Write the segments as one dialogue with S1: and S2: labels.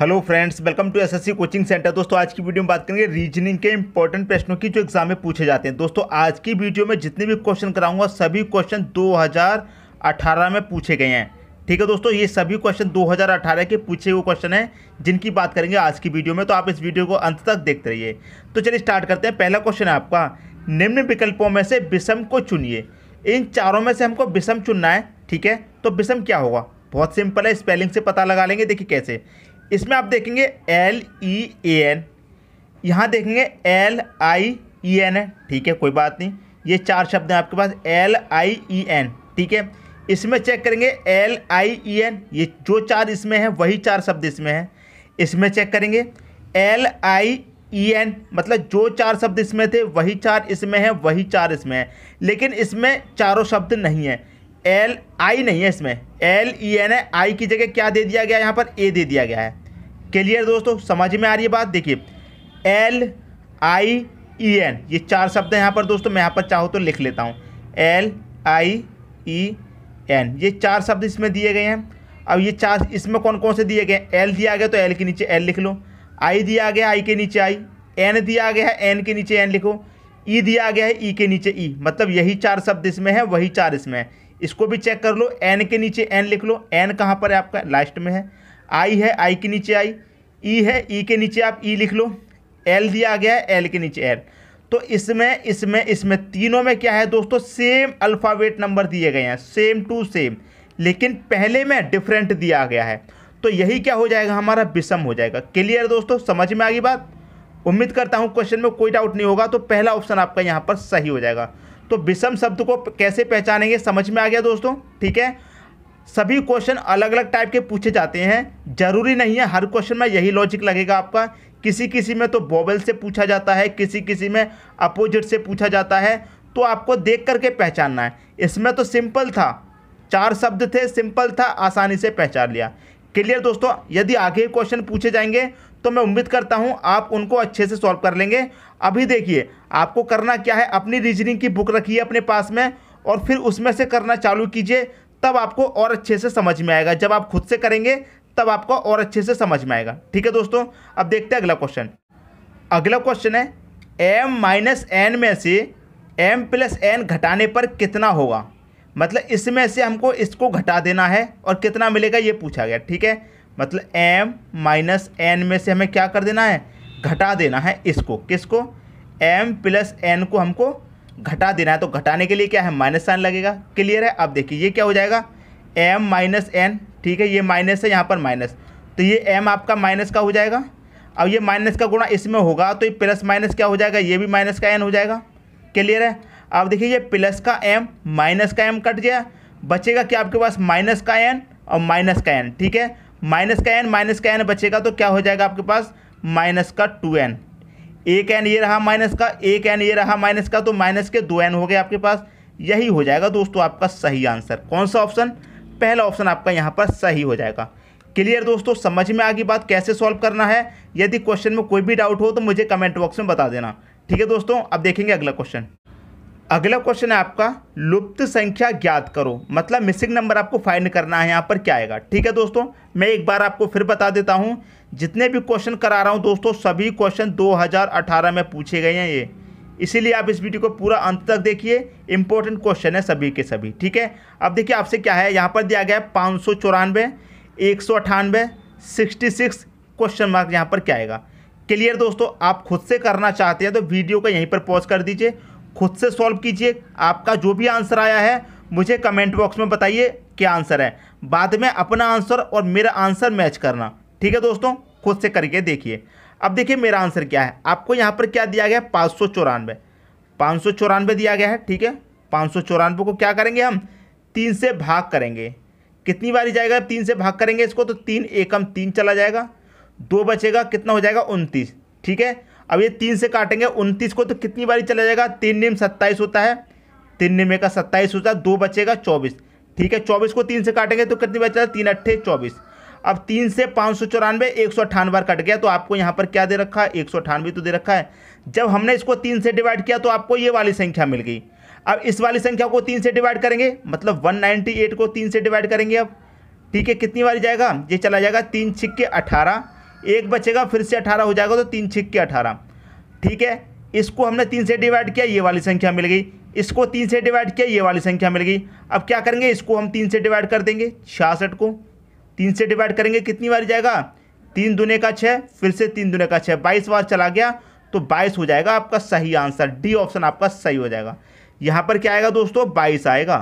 S1: hello friends welcome to SSC coaching centre दोस्तों आज की वीडियो में बात करेंगे रीजनिंग के इंपॉर्टेंट प्रश्नों की जो एग्जाम में पूछे जाते हैं दोस्तों आज की वीडियो में जितने भी क्वेश्चन कराऊंगा सभी क्वेश्चन 2018 में पूछे गए हैं ठीक है दोस्तों ये सभी क्वेश्चन 2018 के पूछे हुए क्वेश्चन हैं जिनकी बात करेंगे आज की वीडियो में तो आप इस वीडियो को अंत तक देखते रहिए तो चलिए स्टार्ट करते हैं पहला क्वेश्चन है आपका निम्न विकल्पों में से विषम को चुनिए इन चारों में से हमको विषम चुनना है ठीक है तो विषम क्या होगा बहुत सिंपल है स्पेलिंग से पता लगा लेंगे देखिए कैसे इसमें आप देखेंगे एल ई ए एन यहाँ देखेंगे एल आई ई एन है ठीक है कोई बात नहीं ये चार शब्द हैं आपके पास एल आई ई एन ठीक है इसमें चेक करेंगे एल आई ई एन ये जो चार इसमें है वही चार शब्द इसमें हैं इसमें चेक करेंगे एल आई ई एन मतलब जो चार शब्द इसमें थे वही चार इसमें हैं वही चार इसमें हैं लेकिन इसमें चारों शब्द नहीं है एल आई नहीं है इसमें एल ई एन है आई की जगह क्या दे दिया गया यहाँ पर ए दे दिया गया है क्लियर दोस्तों समझ में आ रही है बात देखिए एल आई ई एन ये चार शब्द हैं यहाँ पर दोस्तों मैं यहाँ पर चाहूँ तो लिख लेता हूँ एल आई ई एन ये चार शब्द इसमें दिए गए हैं अब ये चार इसमें कौन कौन से दिए गए हैं एल दिया गया तो एल के नीचे एल लिख लो आई दिया गया आई के नीचे आई एन दिया गया है एन के नीचे एन लिखो ई e दिया गया है ई e के नीचे ई e, मतलब यही चार शब्द इसमें है वही चार इसमें है इसको भी चेक कर लो एन के नीचे एन लिख लो एन कहाँ पर है आपका लास्ट में है आई है आई के नीचे आई ई है ई के नीचे आप ई लिख लो एल दिया गया है एल के नीचे एल तो इसमें इसमें इसमें तीनों में क्या है दोस्तों सेम अल्फ़ावेट नंबर दिए गए हैं सेम टू सेम लेकिन पहले में डिफरेंट दिया गया है तो यही क्या हो जाएगा हमारा विषम हो जाएगा क्लियर दोस्तों समझ में आ गई बात उम्मीद करता हूँ क्वेश्चन में कोई डाउट नहीं होगा तो पहला ऑप्शन आपका यहाँ पर सही हो जाएगा तो विषम शब्द को कैसे पहचानेंगे समझ में आ गया दोस्तों ठीक है सभी क्वेश्चन अलग अलग टाइप के पूछे जाते हैं जरूरी नहीं है हर क्वेश्चन में यही लॉजिक लगेगा आपका किसी किसी में तो बॉबल से पूछा जाता है किसी किसी में अपोजिट से पूछा जाता है तो आपको देख करके पहचानना है इसमें तो सिंपल था चार शब्द थे सिंपल था आसानी से पहचान लिया क्लियर दोस्तों यदि आगे क्वेश्चन पूछे जाएंगे तो मैं उम्मीद करता हूं आप उनको अच्छे से सॉल्व कर लेंगे अभी देखिए आपको करना क्या है अपनी रीजनिंग की बुक रखिए अपने पास में और फिर उसमें से करना चालू कीजिए तब आपको और अच्छे से समझ में आएगा जब आप खुद से करेंगे तब आपको और अच्छे से समझ में आएगा ठीक है दोस्तों अब देखते हैं अगला क्वेश्चन अगला क्वेश्चन है एम माइनस एन में से एम प्लस एन घटाने पर कितना होगा मतलब इसमें से हमको इसको घटा देना है और कितना मिलेगा ये पूछा गया ठीक है मतलब एम माइनस एन में से हमें क्या कर देना है घटा देना है इसको किसको एम प्लस एन को हमको घटा देना है तो घटाने के लिए क्या है माइनस साइन लगेगा क्लियर है अब देखिए ये क्या हो जाएगा एम माइनस एन ठीक है ये माइनस है यहाँ पर माइनस तो ये एम आपका माइनस का हो जाएगा अब ये माइनस का गुणा इसमें होगा तो ये प्लस माइनस क्या हो जाएगा ये भी माइनस का एन हो जाएगा क्लियर है अब देखिए ये प्लस का एम माइनस का एम कट गया बचेगा क्या आपके पास माइनस का एन और माइनस का एन ठीक है माइनस का एन माइनस का एन बचेगा तो क्या हो जाएगा आपके पास माइनस का टू एन एक एन ये रहा माइनस का एक एन ये रहा माइनस का तो माइनस के दो एन हो गए आपके पास यही हो जाएगा दोस्तों आपका सही आंसर कौन सा ऑप्शन पहला ऑप्शन आपका यहाँ पर सही हो जाएगा क्लियर दोस्तों समझ में आ गई बात कैसे सॉल्व करना है यदि क्वेश्चन में कोई भी डाउट हो तो मुझे कमेंट बॉक्स में बता देना ठीक है दोस्तों अब देखेंगे अगला क्वेश्चन अगला क्वेश्चन है आपका लुप्त संख्या ज्ञात करो मतलब मिसिंग नंबर आपको फाइंड करना है यहाँ पर क्या आएगा ठीक है दोस्तों मैं एक बार आपको फिर बता देता हूँ जितने भी क्वेश्चन करा रहा हूँ दोस्तों सभी क्वेश्चन 2018 में पूछे गए हैं ये इसीलिए आप इस वीडियो को पूरा अंत तक देखिए इंपॉर्टेंट क्वेश्चन है सभी के सभी ठीक है अब देखिए आपसे क्या है यहाँ पर दिया गया है पाँच सौ चौरानवे एक सौ अठानवे सिक्सटी सिक्स क्वेश्चन मार्क यहाँ पर क्या आएगा क्लियर दोस्तों आप खुद से करना चाहते हैं तो वीडियो को यहीं पर पॉज कर दीजिए खुद से सॉल्व कीजिए आपका जो भी आंसर आया है मुझे कमेंट बॉक्स में बताइए क्या आंसर है बाद में अपना आंसर और मेरा आंसर मैच करना ठीक है दोस्तों खुद से करके देखिए अब देखिए मेरा आंसर क्या है आपको यहाँ पर क्या दिया गया है पाँच सौ चौरानवे पाँच सौ चौरानवे दिया गया है ठीक है पाँच सौ चौरानवे को क्या करेंगे हम तीन से भाग करेंगे कितनी बारी जाएगा तीन से भाग करेंगे इसको तो तीन एकम तीन चला जाएगा दो बचेगा कितना हो जाएगा उनतीस ठीक है अब ये तीन से काटेंगे उनतीस को तो कितनी बारी चला जाएगा तीन निम सत्ताईस होता है तीन निम एक सत्ताईस होता है दो बचेगा चौबीस ठीक है चौबीस को तीन से काटेंगे तो कितनी बार चला तीन अट्ठे चौबीस अब तीन से पाँच सौ चौरानवे एक सौ अठानवे कट गया तो आपको यहाँ पर क्या दे रखा है एक सौ अठानवे तो दे रखा है जब हमने इसको तीन से डिवाइड किया तो आपको ये वाली संख्या मिल गई अब इस वाली संख्या को तीन से डिवाइड करेंगे मतलब वन नाइन्टी एट को तीन से डिवाइड करेंगे अब ठीक है कितनी बार जाएगा ये चला जाएगा तीन छिक्के अठारह एक बचेगा फिर से अठारह हो जाएगा तो तीन छिक के अठारह ठीक है इसको हमने तीन से डिवाइड किया ये वाली संख्या मिल गई इसको तीन से डिवाइड किया ये वाली संख्या मिल गई अब क्या करेंगे इसको हम तीन से डिवाइड कर देंगे छियासठ को तीन से डिवाइड करेंगे कितनी बार जाएगा तीन दुने का छः फिर से तीन दुने का छः बाईस बार चला गया तो बाईस हो जाएगा आपका सही आंसर डी ऑप्शन आपका सही हो जाएगा यहाँ पर क्या आएगा दोस्तों बाईस आएगा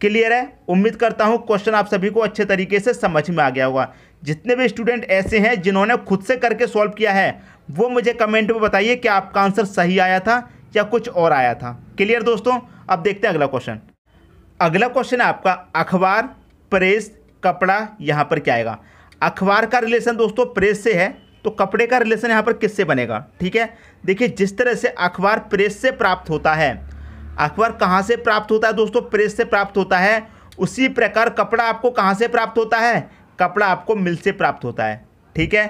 S1: क्लियर है उम्मीद करता हूँ क्वेश्चन आप सभी को अच्छे तरीके से समझ में आ गया होगा जितने भी स्टूडेंट ऐसे हैं जिन्होंने खुद से करके सॉल्व किया है वो मुझे कमेंट में बताइए कि आपका आंसर सही आया था या कुछ और आया था क्लियर दोस्तों अब देखते हैं अगला क्वेश्चन अगला क्वेश्चन है आपका अखबार प्रेस कपड़ा यहाँ पर क्या आएगा अखबार का रिलेशन दोस्तों प्रेस से है तो कपड़े का रिलेशन यहाँ पर किससे बनेगा ठीक है देखिए जिस तरह से अखबार प्रेस से प्राप्त होता है अखबार कहाँ से प्राप्त होता है दोस्तों प्रेस से प्राप्त होता है उसी प्रकार कपड़ा आपको कहाँ से प्राप्त होता है कपड़ा आपको मिल से प्राप्त होता है ठीक है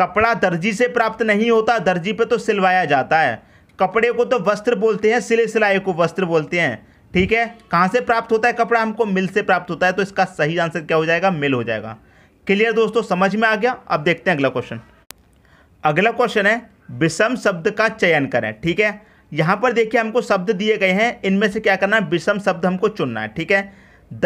S1: कपड़ा दर्जी से प्राप्त नहीं होता दर्जी पे तो सिलवाया जाता है कपड़े को तो वस्त्र बोलते हैं सिले सिलाई को वस्त्र बोलते हैं ठीक है कहाँ से प्राप्त होता है कपड़ा हमको मिल से प्राप्त होता है तो इसका सही आंसर क्या हो जाएगा मिल हो जाएगा क्लियर दोस्तों समझ में आ गया अब देखते हैं अगला क्वेश्चन अगला क्वेश्चन है विषम शब्द का चयन करें ठीक है यहाँ पर देखिए हमको शब्द दिए गए हैं इनमें से क्या करना है विषम शब्द हमको चुनना है ठीक है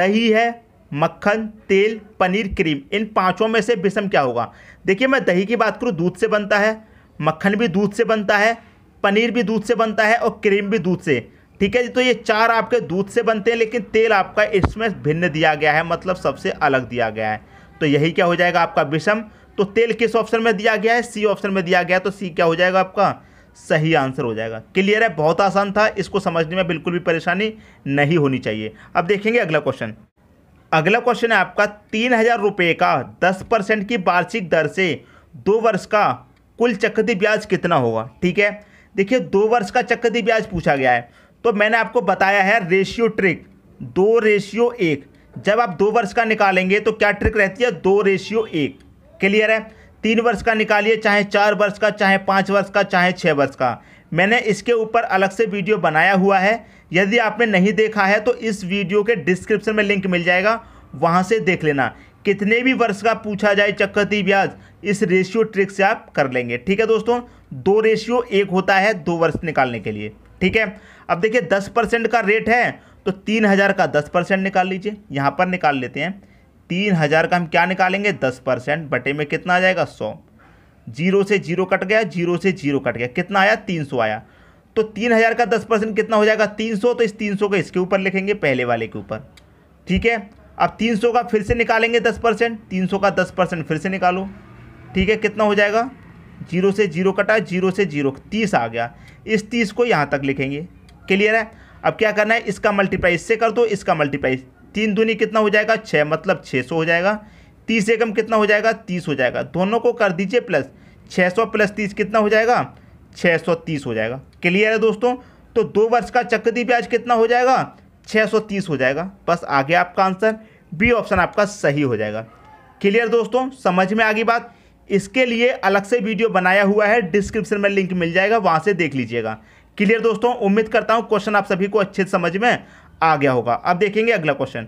S1: दही है मक्खन तेल पनीर क्रीम इन पांचों में से विषम क्या होगा देखिए मैं दही की बात करूँ दूध से बनता है मक्खन भी दूध से बनता है पनीर भी दूध से बनता है और क्रीम भी दूध से ठीक है जी तो ये चार आपके दूध से बनते हैं लेकिन तेल आपका इसमें भिन्न दिया गया है मतलब सबसे अलग दिया गया है तो यही क्या हो जाएगा आपका विषम तो तेल किस ऑप्शन में दिया गया है सी ऑप्शन में दिया गया है तो सी क्या हो जाएगा आपका सही आंसर हो जाएगा क्लियर है बहुत आसान था इसको समझने में बिल्कुल भी परेशानी नहीं होनी चाहिए अब देखेंगे अगला क्वेश्चन अगला क्वेश्चन है आपका तीन हज़ार रुपये का दस परसेंट की वार्षिक दर से दो वर्ष का कुल चक्रती ब्याज कितना होगा ठीक है देखिए दो वर्ष का चक्रती ब्याज पूछा गया है तो मैंने आपको बताया है रेशियो ट्रिक दो रेशियो एक जब आप दो वर्ष का निकालेंगे तो क्या ट्रिक रहती है दो रेशियो एक क्लियर है तीन वर्ष का निकालिए चाहे चार वर्ष का चाहे पाँच वर्ष का चाहे छः वर्ष का मैंने इसके ऊपर अलग से वीडियो बनाया हुआ है यदि आपने नहीं देखा है तो इस वीडियो के डिस्क्रिप्शन में लिंक मिल जाएगा वहाँ से देख लेना कितने भी वर्ष का पूछा जाए चक्रती ब्याज इस रेशियो ट्रिक से आप कर लेंगे ठीक है दोस्तों दो रेशियो एक होता है दो वर्ष निकालने के लिए ठीक है अब देखिए दस परसेंट का रेट है तो तीन हज़ार का दस परसेंट निकाल लीजिए यहाँ पर निकाल लेते हैं तीन हज़ार का हम क्या निकालेंगे दस परसेंट बटे में कितना आ जाएगा सौ जीरो से जीरो कट गया जीरो से जीरो कट गया कितना आया तीन सौ आया तो तीन हज़ार का दस परसेंट कितना हो जाएगा तीन सौ तो इस तीन सौ को इसके ऊपर लिखेंगे पहले वाले के ऊपर ठीक है अब तीन सौ का फिर से निकालेंगे दस परसेंट तीन सौ का दस परसेंट फिर से निकालो ठीक है कितना हो जाएगा जीरो से जीरो कटा जीरो से जीरो तीस आ गया इस तीस को यहाँ तक लिखेंगे क्लियर है अब क्या करना है इसका मल्टीप्लाई इससे कर दो इसका मल्टीप्लाई तीन दूनी कितना हो जाएगा छः मतलब छः सौ हो जाएगा तीस एकम कितना हो जाएगा तीस हो जाएगा दोनों को कर दीजिए प्लस छः सौ प्लस तीस कितना हो जाएगा छः सौ तीस हो जाएगा क्लियर है दोस्तों तो दो वर्ष का चक्रती ब्याज कितना हो जाएगा छः सौ तीस हो जाएगा बस आ गया आपका आंसर बी ऑप्शन आपका सही हो जाएगा क्लियर दोस्तों समझ में आ गई बात इसके लिए अलग से वीडियो बनाया हुआ है डिस्क्रिप्शन में लिंक मिल जाएगा वहाँ से देख लीजिएगा क्लियर दोस्तों उम्मीद करता हूँ क्वेश्चन आप सभी को अच्छे समझ में आ गया होगा अब देखेंगे अगला क्वेश्चन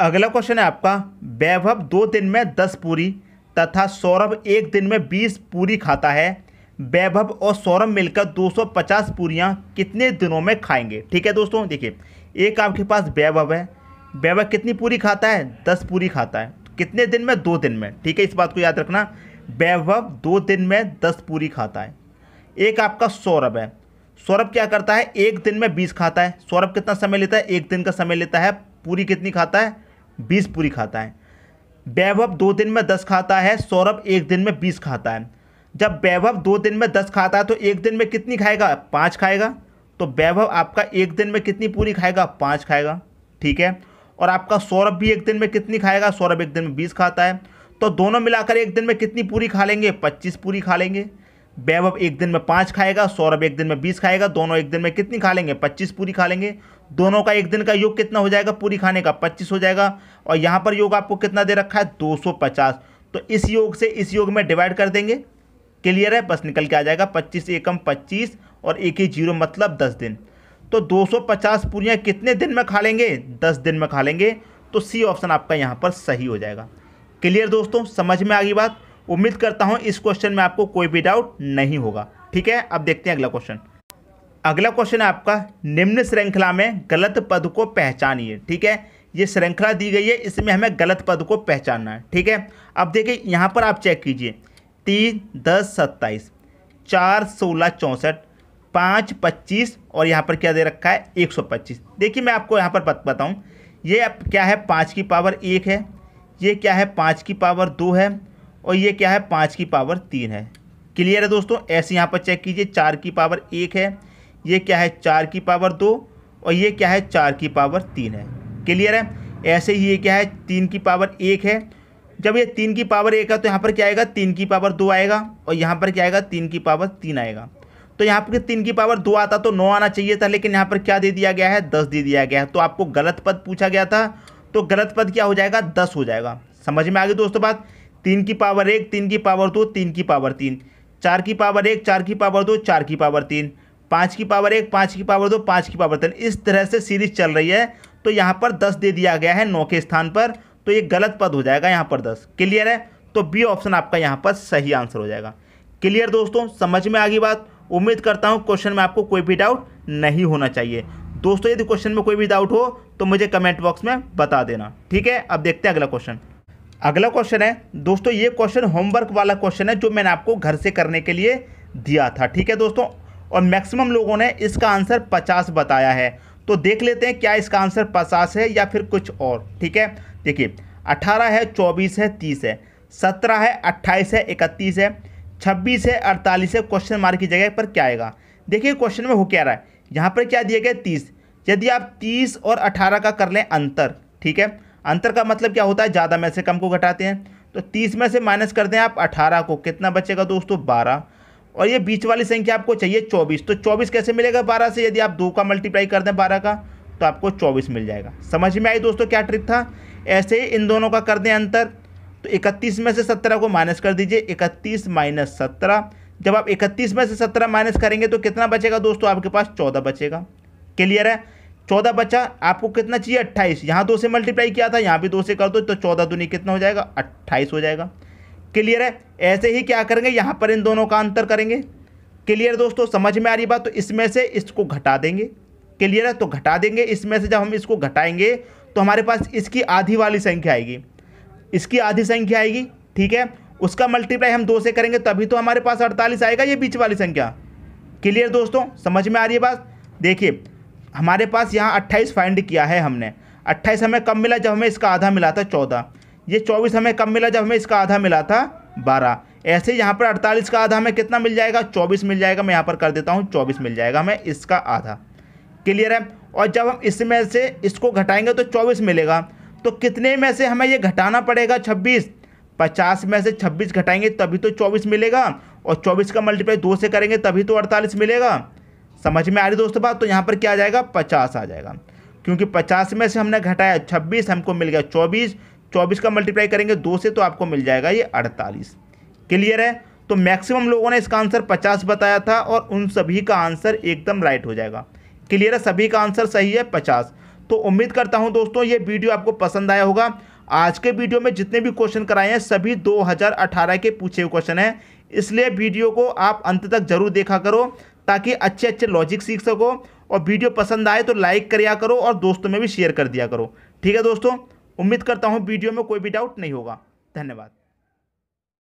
S1: अगला क्वेश्चन है आपका वैभव दो दिन में दस पूरी तथा सौरभ एक दिन में बीस पूरी खाता है वैभव और सौरभ मिलकर 250 पूरियाँ कितने दिनों में खाएंगे ठीक है दोस्तों देखिए एक आपके पास वैभव है वैभव कितनी पूरी खाता है दस पूरी खाता है कितने दिन में दो दिन में ठीक है इस बात को याद रखना वैभव दो दिन में दस पूरी खाता है एक आपका सौरभ है सौरभ क्या करता है एक दिन में बीस खाता है सौरभ कितना समय लेता है एक दिन का समय लेता है पूरी कितनी खाता है बीस पूरी खाता है वैभव दो दिन में दस खाता है सौरभ एक दिन में बीस खाता है जब वैभव दो दिन में दस खाता है तो एक दिन में कितनी खाएगा पाँच खाएगा तो वैभव आपका एक दिन में कितनी पूरी खाएगा पाँच खाएगा ठीक है और आपका सौरभ भी एक दिन में कितनी खाएगा सौरभ एक दिन में बीस खाता है तो दोनों मिलाकर एक दिन में कितनी पूरी खा लेंगे पच्चीस पूरी खा लेंगे वैभव एक दिन में पाँच खाएगा सौरभ एक दिन में बीस खाएगा दोनों एक दिन में कितनी खा लेंगे पच्चीस पूरी खा लेंगे दोनों का एक दिन का योग कितना हो जाएगा पूरी खाने का पच्चीस हो जाएगा और यहाँ पर योग आपको कितना दे रखा है दो सौ पचास तो इस योग से इस योग में डिवाइड कर देंगे क्लियर है बस निकल के आ जाएगा पच्चीस एकम पच्चीस और एक ही जीरो मतलब दस दिन तो दो सौ पचास पूरियाँ कितने दिन में खा लेंगे दस दिन में खा लेंगे तो सी ऑप्शन आपका यहाँ पर सही हो जाएगा क्लियर दोस्तों समझ में आ गई बात उम्मीद करता हूँ इस क्वेश्चन में आपको कोई भी डाउट नहीं होगा ठीक है अब देखते हैं अगला क्वेश्चन अगला क्वेश्चन है आपका निम्न श्रृंखला में गलत पद को पहचानिए ठीक है ये श्रृंखला दी गई है इसमें हमें गलत पद को पहचानना है ठीक है अब देखिए यहाँ पर आप चेक कीजिए तीन दस सत्ताईस चार सोलह चौंसठ पाँच पच्चीस और यहाँ पर क्या दे रखा है एक सौ पच्चीस देखिए मैं आपको यहाँ पर बताऊँ ये क्या है पाँच की पावर एक है ये क्या है पाँच की पावर दो है और ये क्या है पाँच की पावर तीन है क्लियर है दोस्तों ऐसे यहाँ पर चेक कीजिए चार की पावर एक है ये क्या है चार की पावर दो और ये क्या है चार की पावर तीन है क्लियर है ऐसे ही ये क्या है तीन की पावर एक है जब ये तीन की पावर एक है तो यहाँ पर क्या आएगा तीन की पावर दो आएगा और यहाँ पर क्या आएगा तीन की पावर तीन आएगा तो यहाँ पर तीन की पावर दो आता तो नौ आना चाहिए था लेकिन यहाँ पर क्या दे दिया गया है दस दे दिया गया है तो आपको गलत पद पूछा गया था तो गलत पद क्या हो जाएगा दस हो जाएगा समझ में आ गई दोस्तों बात तीन की पावर एक तीन की पावर दो तीन की पावर तीन चार की पावर एक चार की पावर दो चार की पावर तीन पाँच की पावर एक पाँच की पावर दो पाँच की पावर तीन इस तरह से सीरीज चल रही है तो यहाँ पर दस दे दिया गया है नौ के स्थान पर तो ये गलत पद हो जाएगा यहाँ पर दस क्लियर है तो बी ऑप्शन आपका यहाँ पर सही आंसर हो जाएगा क्लियर दोस्तों समझ में आ गई बात उम्मीद करता हूँ क्वेश्चन में आपको कोई भी डाउट नहीं होना चाहिए दोस्तों यदि क्वेश्चन में कोई भी डाउट हो तो मुझे कमेंट बॉक्स में बता देना ठीक है अब देखते हैं अगला क्वेश्चन अगला क्वेश्चन है दोस्तों ये क्वेश्चन होमवर्क वाला क्वेश्चन है जो मैंने आपको घर से करने के लिए दिया था ठीक है दोस्तों और मैक्सिमम लोगों ने इसका आंसर पचास बताया है तो देख लेते हैं क्या इसका आंसर पचास है या फिर कुछ और ठीक है देखिए अठारह है चौबीस है तीस है सत्रह है अट्ठाईस है इकतीस है छब्बीस है अड़तालीस है क्वेश्चन मार्क की जगह पर क्या आएगा देखिए क्वेश्चन में हो क्या रहा है यहाँ पर क्या दिया गया तीस यदि आप तीस और अठारह का कर लें अंतर ठीक है अंतर का मतलब क्या होता है ज़्यादा में से कम को घटाते हैं तो तीस में से माइनस कर दें आप अठारह को कितना बचेगा दोस्तों बारह और ये बीच वाली संख्या आपको चाहिए चौबीस तो चौबीस कैसे मिलेगा बारह से यदि आप दो का मल्टीप्लाई कर दें बारह का तो आपको चौबीस मिल जाएगा समझ में आई दोस्तों क्या ट्रिक था ऐसे ही इन दोनों का कर दें अंतर तो इकतीस में से सत्रह को माइनस कर दीजिए इकतीस माइनस सत्रह जब आप इकतीस में से सत्रह माइनस करेंगे तो कितना बचेगा दोस्तों आपके पास चौदह बचेगा क्लियर है चौदह बचा आपको कितना चाहिए अट्ठाईस यहाँ दो से मल्टीप्लाई किया था यहाँ भी दो से कर दो तो चौदह दूनी कितना हो जाएगा अट्ठाईस हो जाएगा क्लियर है ऐसे ही क्या करेंगे यहाँ पर इन दोनों का अंतर करेंगे क्लियर दोस्तों समझ में आ रही बात तो इसमें से इसको घटा देंगे क्लियर है तो घटा देंगे इसमें से जब हम इसको घटाएंगे तो हमारे पास इसकी आधी वाली संख्या आएगी इसकी आधी संख्या आएगी ठीक है उसका मल्टीप्लाई हम दो से करेंगे तभी तो हमारे पास अड़तालीस आएगा ये बीच वाली संख्या क्लियर दोस्तों समझ में आ रही है बात देखिए हमारे पास यहाँ अट्ठाईस फाइंड किया है हमने अट्ठाईस हमें कब मिला जब हमें इसका आधा मिला था चौदह ये चौबीस हमें कब मिला जब हमें इसका आधा मिला था बारह ऐसे यहाँ पर अड़तालीस का आधा हमें कितना मिल जाएगा चौबीस मिल जाएगा मैं यहाँ पर कर देता हूँ चौबीस मिल जाएगा हमें इसका आधा क्लियर है और जब हम इसमें से इसको घटाएंगे तो चौबीस मिलेगा तो कितने में से हमें ये घटाना पड़ेगा छब्बीस पचास में से छब्बीस घटाएंगे तभी तो चौबीस मिलेगा और चौबीस का मल्टीप्लाई दो से करेंगे तभी तो अड़तालीस मिलेगा समझ में आ रही दोस्तों बात तो यहाँ पर क्या आ जाएगा पचास आ जाएगा क्योंकि पचास में से हमने घटाया छब्बीस हमको मिल गया चौबीस चौबीस का मल्टीप्लाई करेंगे दो से तो आपको मिल जाएगा ये अड़तालीस क्लियर है तो मैक्सिमम लोगों ने इसका आंसर पचास बताया था और उन सभी का आंसर एकदम राइट हो जाएगा क्लियर है सभी का आंसर सही है पचास तो उम्मीद करता हूँ दोस्तों ये वीडियो आपको पसंद आया होगा आज के वीडियो में जितने भी क्वेश्चन कराए हैं सभी 2018 के पूछे हुए क्वेश्चन हैं इसलिए वीडियो को आप अंत तक जरूर देखा करो ताकि अच्छे अच्छे लॉजिक सीख सको और वीडियो पसंद आए तो लाइक करिया करो और दोस्तों में भी शेयर कर दिया करो ठीक है दोस्तों उम्मीद करता हूँ वीडियो में कोई भी डाउट नहीं होगा धन्यवाद